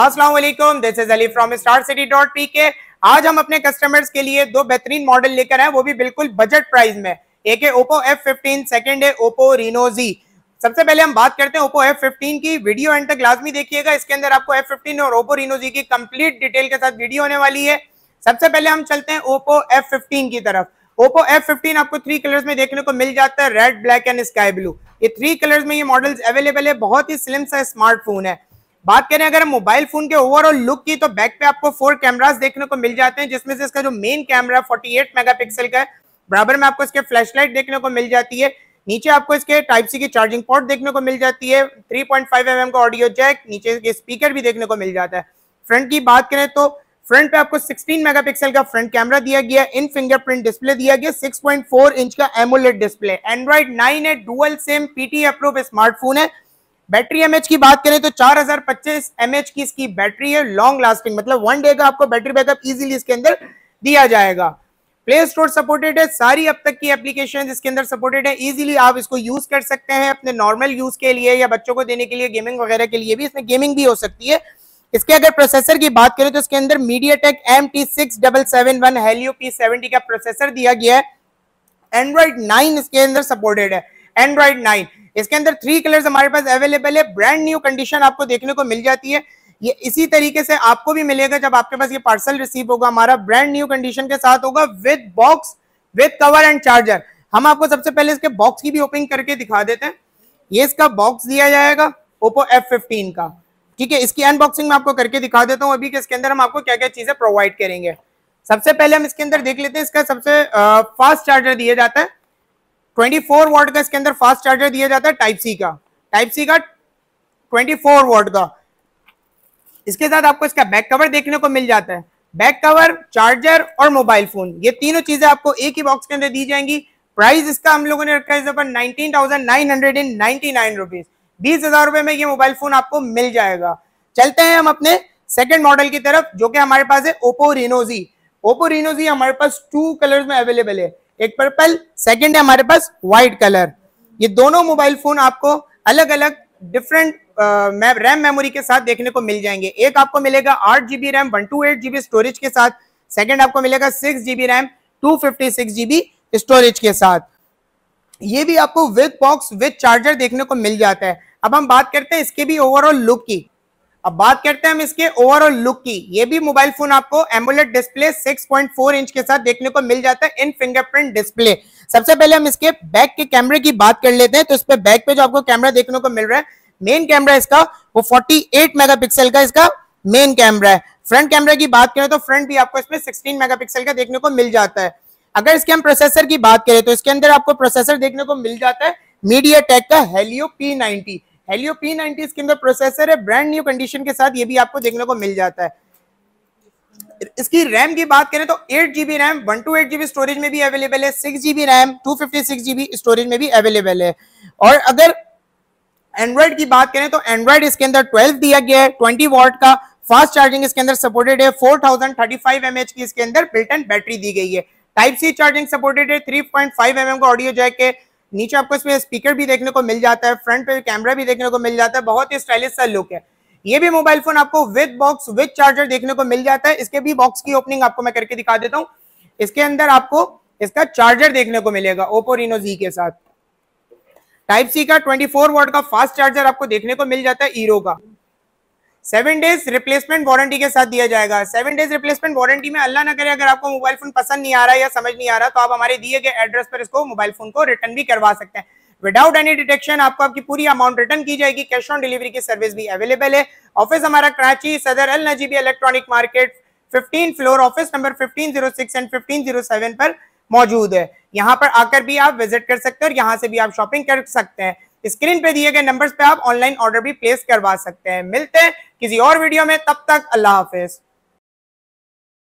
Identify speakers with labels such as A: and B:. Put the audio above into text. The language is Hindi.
A: अस्सलाम वालेकुम this is Ali from star city dot P K आज हम अपने कस्टमर्स के लिए दो बेहतरीन मॉडल लेकर आए वो भी बिल्कुल बजट प्राइस में एक है ओपो एफ फिफ्टीन सेकेंड है ओपो रिनो जी सबसे पहले हम बात करते हैं ओपो एफ फिफ्टीन की वीडियो एंड तक लाजमी देखिएगा इसके अंदर आपको एफ फिफ्टीन और ओपो रिनो जी की कंप्लीट डिटेल के साथ वीडियो होने वाली है सबसे पहले हम चलते हैं ओपो एफ फिफ्टीन की तरफ ओपो एफ फिफ्टीन आपको थ्री कलर्स में देखने को मिल जाता है red black and sky blue ये थ्री कलर्स में ये मॉडल्स अवेलेबल है बहुत ही स्लिम सा स्मार्टफोन है बात करें अगर मोबाइल फोन के ओवरऑल लुक की तो बैक पे आपको फोर कैमरास देखने को मिल जाते हैं जिसमें से इसका जो मेन कैमरा 48 मेगापिक्सल का है बराबर में आपको इसके फ्लैशलाइट देखने को मिल जाती है नीचे आपको इसके टाइप सी की चार्जिंग पोर्ट देखने को मिल जाती है 3.5 पॉइंट mm का ऑडियो जैक नीचे के स्पीकर भी देखने को मिल जाता है फ्रंट की बात करें तो फ्रंट पे आपको 16 मेगापिक्सल का फ्रंट कैमरा दिया गया इन फिंगरप्रिंट डिस्प्ले दिया गया 6.4 इंच का एमोलेट डिस्प्ले एंड्रॉइड 9 है dual sim PTA approve smartphone है बैटरी एमएच की बात करें तो 4025 एमएच की इसकी बैटरी है लॉन्ग लास्टिंग मतलब वन डे का आपको बैटरी बैकअप इजीली इसके अंदर दिया जाएगा प्ले स्टोर सपोर्टेड है सारी अब तक की एप्लीकेशन इसके अंदर सपोर्टेड है इजीली आप इसको यूज कर सकते हैं अपने नॉर्मल यूज के लिए या बच्चों को देने के लिए गेमिंग वगैरह के लिए भी इसमें गेमिंग भी हो सकती है इसके अगर प्रोसेसर की बात करें तो इसके अंदर MediaTek M T six double seven one Helio P seventy का प्रोसेसर दिया गया है एंड्रॉइड नाइन इसके अंदर सपोर्टेड है एंड्रॉइड नाइन इसके अंदर थ्री कलर्स हमारे पास अवेलेबल है ब्रांड न्यू कंडीशन आपको देखने को मिल जाती है ये इसी तरीके से आपको भी मिलेगा जब आपके पास ये पार्सल रिसीव होगा हमारा ब्रांड न्यू कंडीशन के साथ होगा with box with cover and charger हम आपको सबसे पहले इसके बॉक्स की भी ओपनिंग करके दिखा देते हैं ये इसका बॉक्स दिया जाएगा ओप्पो फिफ्टीन का ठीक है इसकी अनबॉक्सिंग मैं आपको करके दिखा देता हूँ अभी कि इसके अंदर हम आपको क्या क्या चीजें प्रोवाइड करेंगे सबसे पहले हम इसके अंदर देख लेते हैं इसका सबसे फास्ट चार्जर दिया जाता है ट्वेंटी फोर वॉट का इसके अंदर फास्ट चार्जर दिया जाता है टाइप सी का टाइप सी का ट्वेंटी फोर वॉट का इसके साथ आपको इसका बैक कवर देखने को मिल जाता है बैक कवर चार्जर और मोबाइल फोन ये तीनों चीजें आपको एक ही बॉक्स के अंदर दी जाएंगी प्राइस इसका हम लोगों ने रखा है nineteen thousand nine hundred and ninety nine rupees बीस हजार रुपए में ये मोबाइल फोन आपको मिल जाएगा चलते हैं हम अपने सेकेंड मॉडल की तरफ जो कि हमारे पास है ओप्पो रिनोजी ओप्पो रिनोजी हमारे पास टू कलर में अवेलेबल है एक पर्पल सेकेंड है हमारे पास व्हाइट कलर ये दोनों मोबाइल फोन आपको अलग अलग डिफरेंट रैम मेमोरी के साथ देखने को मिल जाएंगे एक आपको मिलेगा आठ GB RAM one two eight GB storage के साथ सेकेंड आपको मिलेगा six GB RAM two fifty six GB storage के साथ ये भी आपको विद बॉक्स विद चार्जर देखने को मिल जाता है अब हम बात करते हैं इसके भी ओवरऑल लुक की अब बात करते हैं हम इसके ओवरऑल लुक की ये भी मोबाइल फोन आपको एम्बुलेट डिस्प्ले 6.4 इंच के साथ देखने को मिल जाता है इन फिंगरप्रिंट डिस्प्ले सबसे पहले हम इसके बैक के कैमरे की बात कर लेते हैं तो इस पे बैक पे जो आपको कैमरा देखने को मिल रहा है मेन कैमरा इसका वो 48 मेगापिक्सल का इसका मेन कैमरा है फ्रंट कैमरा की बात करें तो फ्रंट भी आपको इसमें सिक्सटीन मेगा का देखने को मिल जाता है अगर इसके हम प्रोसेसर की बात करें तो इसके अंदर आपको प्रोसेसर देखने को मिल जाता है मीडिया टेक का Helio P ninety Helio P ninety इसके अंदर प्रोसेसर है ब्रांड न्यू कंडीशन के साथ ये भी आपको देखने को मिल जाता है इसकी रैम की बात करें तो eight GB RAM one two eight GB storage में भी अवेलेबल है six GB RAM two fifty six GB storage में भी अवेलेबल है और अगर एंड्रॉइड की बात करें तो एंड्रॉइड इसके अंदर ट्वेल्व दिया गया है ट्वेंटी वॉट का फास्ट चार्जिंग इसके अंदर सपोर्टेड है four thousand thirty five M H की इसके अंदर बिल्टन बैटरी दी गई है टाइप सी चार्जिंग सपोर्टेड है three point five M M का ऑडियो जैक है नीचे आपको इसमें स्पीकर भी देखने को मिल जाता है फ्रंट पे कैमरा भी देखने को मिल जाता है बहुत ही स्टाइलिश सा लुक है ये भी मोबाइल फोन आपको विद बॉक्स विद चार्जर देखने को मिल जाता है इसके भी बॉक्स की ओपनिंग आपको मैं करके दिखा देता हूँ इसके अंदर आपको इसका चार्जर देखने को मिलेगा ओप्पो रिनो जी के साथ टाइप सी का ट्वेंटी फोर का फास्ट चार्जर आपको देखने को मिल जाता है ईरो का सेवन डेज रिप्लेसमेंट वारंटी के साथ दिया जाएगा सेवन डेज रिप्लेसमेंट वारंटी में अल्लाह ना करे अगर आपको मोबाइल फोन पसंद नहीं आ रहा या समझ नहीं आ रहा तो आप हमारे दिए गए एड्रेस पर इसको मोबाइल फोन को रिटर्न भी करवा सकते हैं विदाउट एनी डिटेक्शन आपको आपकी पूरी अमाउंट रिटर्न की जाएगी कैश ऑन डिलीवरी की सर्विस भी अवेलेबल है ऑफिस हमारा कराची सदर एल नजीबी electronic market 15 floor office number 1506 and 1507 पर मौजूद है यहाँ पर आकर भी आप विजिट कर सकते हैं और यहाँ से भी आप शॉपिंग कर सकते हैं स्क्रीन पे दिए गए नंबर्स पे आप ऑनलाइन ऑर्डर भी प्लेस करवा सकते हैं मिलते हैं किसी और वीडियो में तब तक अल्लाह हाफिज